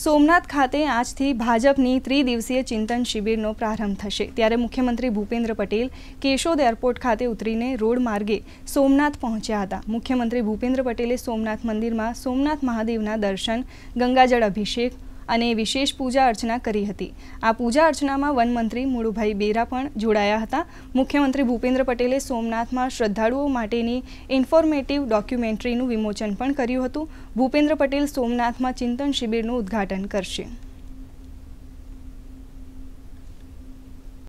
સોમનાથ ખાતે આજથી ભાજપની ત્રિદિવસીય ચિંતન શિબિરનો પ્રારંભ થશે ત્યારે મુખ્યમંત્રી ભૂપેન્દ્ર પટેલ કેશોદ એરપોર્ટ ખાતે ઉતરીને રોડ માર્ગે સોમનાથ પહોંચ્યા હતા મુખ્યમંત્રી ભૂપેન્દ્ર પટેલે સોમનાથ મંદિરમાં સોમનાથ મહાદેવના દર્શન ગંગાજળ અભિષેક અને વિશેષ પૂજા અર્ચના કરી હતી આ પૂજા અર્ચનામાં વનમંત્રી મુળુભાઈ બેરા પણ જોડાયા હતા મુખ્યમંત્રી ભૂપેન્દ્ર પટેલે સોમનાથમાં શ્રદ્ધાળુઓ માટેની ઇન્ફોર્મેટિવ ડોક્યુમેન્ટરીનું વિમોચન પણ કર્યું હતું ભૂપેન્દ્ર પટેલ સોમનાથમાં ચિંતન શિબિરનું ઉદ્ઘાટન કરશે